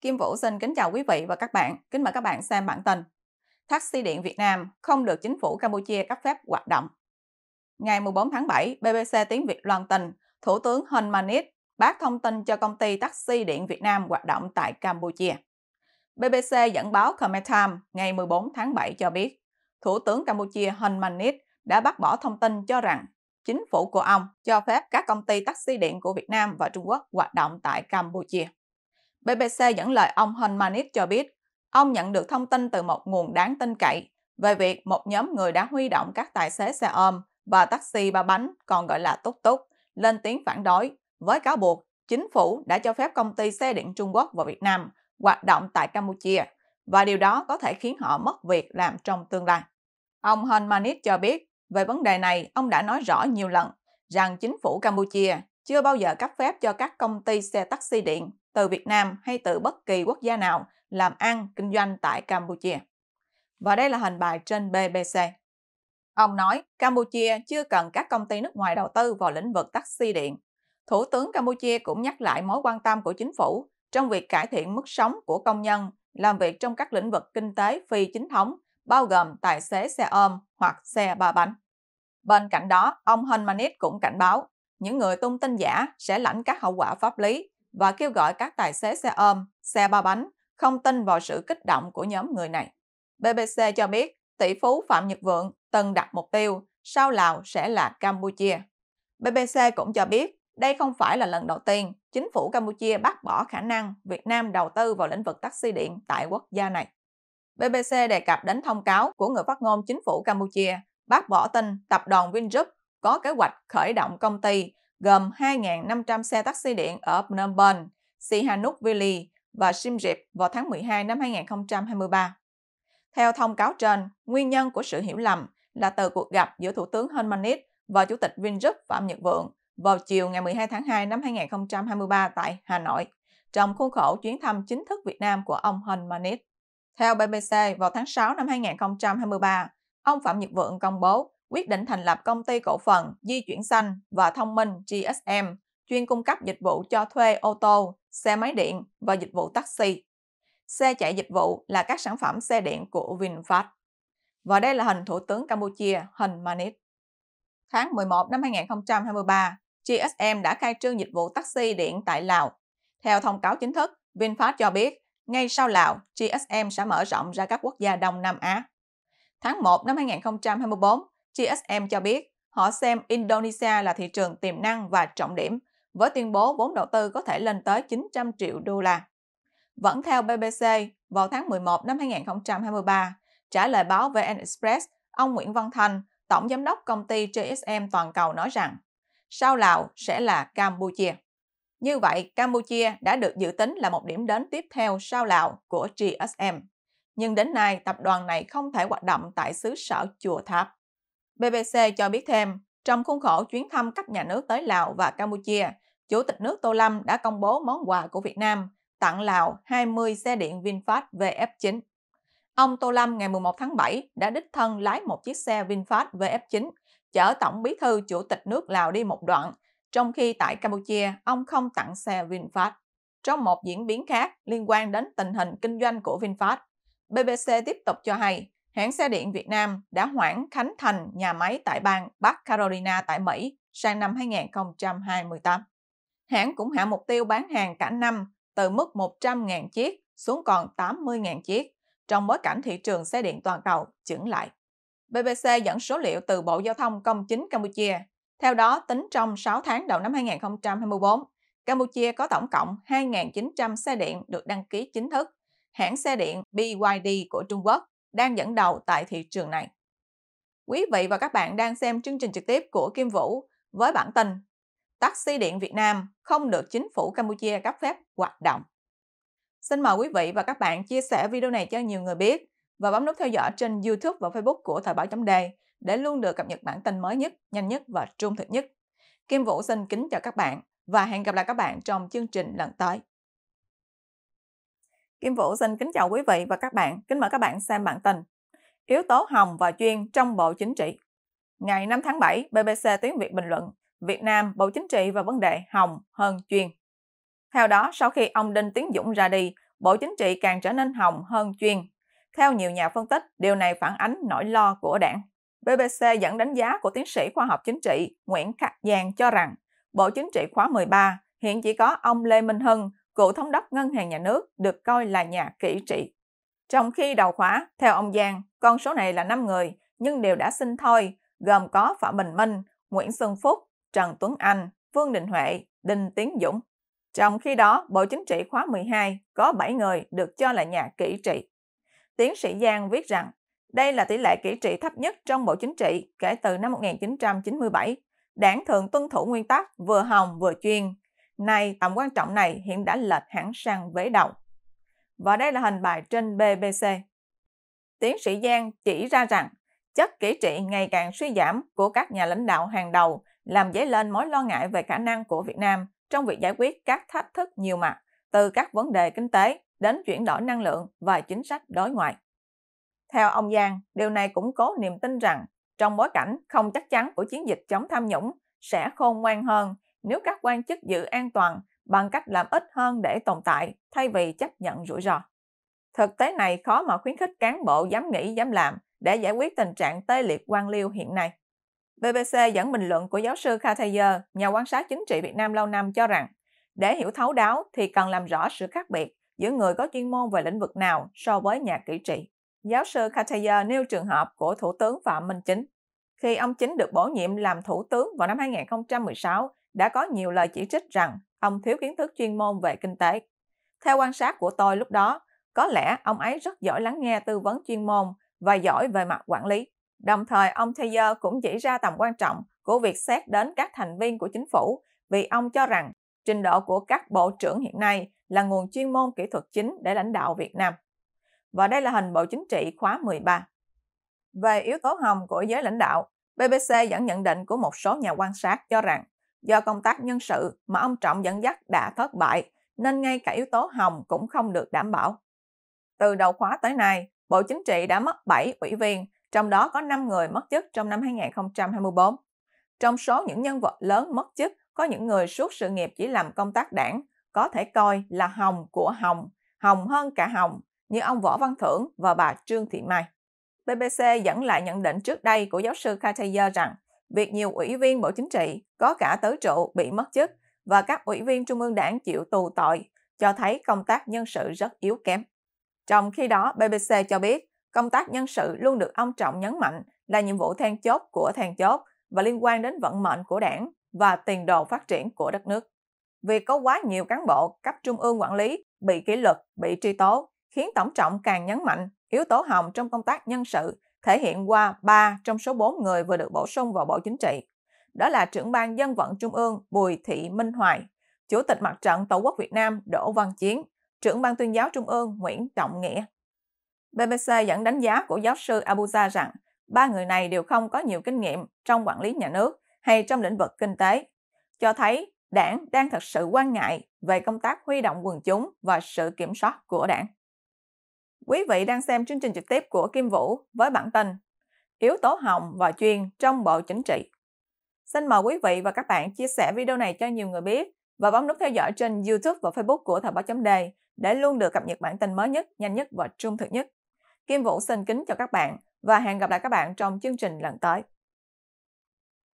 Kim Vũ xin kính chào quý vị và các bạn. Kính mời các bạn xem bản tin. Taxi điện Việt Nam không được chính phủ Campuchia cấp phép hoạt động. Ngày 14 tháng 7, BBC tiếng Việt loan tin, Thủ tướng Hun Manet bác thông tin cho công ty taxi điện Việt Nam hoạt động tại Campuchia. BBC dẫn báo Khmer Time ngày 14 tháng 7 cho biết, Thủ tướng Campuchia Hun Manet đã bác bỏ thông tin cho rằng chính phủ của ông cho phép các công ty taxi điện của Việt Nam và Trung Quốc hoạt động tại Campuchia. BBC dẫn lời ông Honmanit cho biết, ông nhận được thông tin từ một nguồn đáng tin cậy về việc một nhóm người đã huy động các tài xế xe ôm và taxi ba bánh, còn gọi là túc túc, lên tiếng phản đối với cáo buộc chính phủ đã cho phép công ty xe điện Trung Quốc và Việt Nam hoạt động tại Campuchia và điều đó có thể khiến họ mất việc làm trong tương lai. Ông Honmanit cho biết về vấn đề này, ông đã nói rõ nhiều lần rằng chính phủ Campuchia chưa bao giờ cấp phép cho các công ty xe taxi điện từ Việt Nam hay từ bất kỳ quốc gia nào làm ăn, kinh doanh tại Campuchia. Và đây là hình bài trên BBC. Ông nói Campuchia chưa cần các công ty nước ngoài đầu tư vào lĩnh vực taxi điện. Thủ tướng Campuchia cũng nhắc lại mối quan tâm của chính phủ trong việc cải thiện mức sống của công nhân làm việc trong các lĩnh vực kinh tế phi chính thống, bao gồm tài xế xe ôm hoặc xe ba bánh. Bên cạnh đó, ông Hunmanit cũng cảnh báo những người tung tin giả sẽ lãnh các hậu quả pháp lý và kêu gọi các tài xế xe ôm, xe ba bánh không tin vào sự kích động của nhóm người này. BBC cho biết tỷ phú Phạm Nhật Vượng từng đặt mục tiêu sau Lào sẽ là Campuchia. BBC cũng cho biết đây không phải là lần đầu tiên chính phủ Campuchia bác bỏ khả năng Việt Nam đầu tư vào lĩnh vực taxi điện tại quốc gia này. BBC đề cập đến thông cáo của người phát ngôn chính phủ Campuchia bác bỏ tin tập đoàn Vingroup có kế hoạch khởi động công ty gồm 2.500 xe taxi điện ở Phnom Penh, Sihanoukville và Siem Reap vào tháng 12 năm 2023. Theo thông cáo trên, nguyên nhân của sự hiểu lầm là từ cuộc gặp giữa Thủ tướng Hunmanit và Chủ tịch Vingroup Phạm Nhật Vượng vào chiều ngày 12 tháng 2 năm 2023 tại Hà Nội, trong khuôn khổ chuyến thăm chính thức Việt Nam của ông Hunmanit. Theo BBC, vào tháng 6 năm 2023, ông Phạm Nhật Vượng công bố quyết định thành lập công ty cổ phần Di chuyển xanh và thông minh GSM, chuyên cung cấp dịch vụ cho thuê ô tô, xe máy điện và dịch vụ taxi. Xe chạy dịch vụ là các sản phẩm xe điện của VinFast. Và đây là hình Thủ tướng Campuchia Hun Manet. Tháng 11 năm 2023, GSM đã khai trương dịch vụ taxi điện tại Lào. Theo thông cáo chính thức, VinFast cho biết ngay sau Lào, GSM sẽ mở rộng ra các quốc gia Đông Nam Á. Tháng 1 năm 2024, GSM cho biết họ xem Indonesia là thị trường tiềm năng và trọng điểm, với tuyên bố vốn đầu tư có thể lên tới 900 triệu đô la. Vẫn theo BBC, vào tháng 11 năm 2023, trả lời báo VN Express, ông Nguyễn Văn Thanh, tổng giám đốc công ty GSM toàn cầu nói rằng, sau Lào sẽ là Campuchia. Như vậy, Campuchia đã được dự tính là một điểm đến tiếp theo sau Lào của GSM. Nhưng đến nay, tập đoàn này không thể hoạt động tại xứ sở Chùa Tháp. BBC cho biết thêm, trong khuôn khổ chuyến thăm cấp nhà nước tới Lào và Campuchia, Chủ tịch nước Tô Lâm đã công bố món quà của Việt Nam, tặng Lào 20 xe điện VinFast VF9. Ông Tô Lâm ngày 11 tháng 7 đã đích thân lái một chiếc xe VinFast VF9 chở Tổng bí thư Chủ tịch nước Lào đi một đoạn, trong khi tại Campuchia ông không tặng xe VinFast. Trong một diễn biến khác liên quan đến tình hình kinh doanh của VinFast, BBC tiếp tục cho hay hãng xe điện Việt Nam đã hoãn khánh thành nhà máy tại bang Bắc Carolina tại Mỹ sang năm 2028. Hãng cũng hạ mục tiêu bán hàng cả năm từ mức 100.000 chiếc xuống còn 80.000 chiếc trong bối cảnh thị trường xe điện toàn cầu chững lại. BBC dẫn số liệu từ Bộ Giao thông Công chính Campuchia. Theo đó, tính trong 6 tháng đầu năm 2024, Campuchia có tổng cộng 2.900 xe điện được đăng ký chính thức. Hãng xe điện BYD của Trung Quốc đang dẫn đầu tại thị trường này. Quý vị và các bạn đang xem chương trình trực tiếp của Kim Vũ với bản tin Taxi điện Việt Nam không được chính phủ Campuchia cấp phép hoạt động. Xin mời quý vị và các bạn chia sẻ video này cho nhiều người biết và bấm nút theo dõi trên YouTube và Facebook của Thời báo chấm đề để luôn được cập nhật bản tin mới nhất, nhanh nhất và trung thực nhất. Kim Vũ xin kính chào các bạn và hẹn gặp lại các bạn trong chương trình lần tới. Kim Vũ xin kính chào quý vị và các bạn. Kính mời các bạn xem bản tin. Yếu tố hồng và chuyên trong Bộ Chính trị. Ngày 5 tháng 7, BBC Tiếng Việt bình luận Việt Nam, Bộ Chính trị và vấn đề hồng hơn chuyên. Theo đó, sau khi ông Đinh Tiến Dũng ra đi, Bộ Chính trị càng trở nên hồng hơn chuyên. Theo nhiều nhà phân tích, điều này phản ánh nỗi lo của đảng. BBC dẫn đánh giá của tiến sĩ khoa học chính trị Nguyễn Khắc Giang cho rằng Bộ Chính trị khóa 13 hiện chỉ có ông Lê Minh Hưng cựu thống đốc ngân hàng nhà nước được coi là nhà kỹ trị. Trong khi đầu khóa, theo ông Giang, con số này là 5 người nhưng đều đã xin thôi, gồm có Phạm Bình Minh, Nguyễn Xuân Phúc, Trần Tuấn Anh, Vương Đình Huệ, Đinh Tiến Dũng. Trong khi đó, Bộ Chính trị khóa 12 có 7 người được cho là nhà kỹ trị. Tiến sĩ Giang viết rằng, đây là tỷ lệ kỹ trị thấp nhất trong Bộ Chính trị kể từ năm 1997. Đảng thường tuân thủ nguyên tắc vừa hồng vừa chuyên, Nay, tầm quan trọng này hiện đã lệch hẳn sang vế đầu. Và đây là hình bài trên BBC. Tiến sĩ Giang chỉ ra rằng chất kỹ trị ngày càng suy giảm của các nhà lãnh đạo hàng đầu làm dấy lên mối lo ngại về khả năng của Việt Nam trong việc giải quyết các thách thức nhiều mặt, từ các vấn đề kinh tế đến chuyển đổi năng lượng và chính sách đối ngoại. Theo ông Giang, điều này củng cố niềm tin rằng trong bối cảnh không chắc chắn của chiến dịch chống tham nhũng sẽ khôn ngoan hơn nếu các quan chức giữ an toàn bằng cách làm ít hơn để tồn tại thay vì chấp nhận rủi ro. Thực tế này khó mà khuyến khích cán bộ dám nghĩ, dám làm để giải quyết tình trạng tê liệt quan liêu hiện nay. BBC dẫn bình luận của giáo sư Khathayer, nhà quan sát chính trị Việt Nam lâu năm cho rằng, để hiểu thấu đáo thì cần làm rõ sự khác biệt giữa người có chuyên môn về lĩnh vực nào so với nhà kỹ trị. Giáo sư Khathayer nêu trường hợp của Thủ tướng Phạm Minh Chính. Khi ông Chính được bổ nhiệm làm Thủ tướng vào năm 2016 đã có nhiều lời chỉ trích rằng ông thiếu kiến thức chuyên môn về kinh tế. Theo quan sát của tôi lúc đó, có lẽ ông ấy rất giỏi lắng nghe tư vấn chuyên môn và giỏi về mặt quản lý. Đồng thời, ông Thayer cũng chỉ ra tầm quan trọng của việc xét đến các thành viên của chính phủ vì ông cho rằng trình độ của các bộ trưởng hiện nay là nguồn chuyên môn kỹ thuật chính để lãnh đạo Việt Nam. Và đây là hình Bộ Chính trị khóa 13. Về yếu tố hồng của giới lãnh đạo, BBC dẫn nhận định của một số nhà quan sát cho rằng Do công tác nhân sự mà ông Trọng dẫn dắt đã thất bại, nên ngay cả yếu tố hồng cũng không được đảm bảo. Từ đầu khóa tới nay, Bộ Chính trị đã mất 7 ủy viên, trong đó có 5 người mất chức trong năm 2024. Trong số những nhân vật lớn mất chức, có những người suốt sự nghiệp chỉ làm công tác đảng, có thể coi là hồng của hồng, hồng hơn cả hồng, như ông Võ Văn Thưởng và bà Trương Thị Mai. BBC dẫn lại nhận định trước đây của giáo sư Katayer rằng việc nhiều ủy viên Bộ Chính trị có cả tứ trụ bị mất chức và các ủy viên Trung ương đảng chịu tù tội cho thấy công tác nhân sự rất yếu kém. Trong khi đó, BBC cho biết công tác nhân sự luôn được ông Trọng nhấn mạnh là nhiệm vụ then chốt của then chốt và liên quan đến vận mệnh của đảng và tiền đồ phát triển của đất nước. Việc có quá nhiều cán bộ cấp trung ương quản lý bị kỷ luật, bị truy tố khiến Tổng Trọng càng nhấn mạnh yếu tố hồng trong công tác nhân sự thể hiện qua 3 trong số 4 người vừa được bổ sung vào Bộ Chính trị. Đó là trưởng ban dân vận Trung ương Bùi Thị Minh Hoài, Chủ tịch Mặt trận Tổ quốc Việt Nam Đỗ Văn Chiến, trưởng ban tuyên giáo Trung ương Nguyễn Trọng Nghĩa. BBC dẫn đánh giá của giáo sư Abuja rằng ba người này đều không có nhiều kinh nghiệm trong quản lý nhà nước hay trong lĩnh vực kinh tế, cho thấy đảng đang thật sự quan ngại về công tác huy động quần chúng và sự kiểm soát của đảng. Quý vị đang xem chương trình trực tiếp của Kim Vũ với bản tin Yếu tố hồng và chuyên trong Bộ Chính trị. Xin mời quý vị và các bạn chia sẻ video này cho nhiều người biết và bấm nút theo dõi trên YouTube và Facebook của Thời báo chấm đề để luôn được cập nhật bản tin mới nhất, nhanh nhất và trung thực nhất. Kim Vũ xin kính chào các bạn và hẹn gặp lại các bạn trong chương trình lần tới.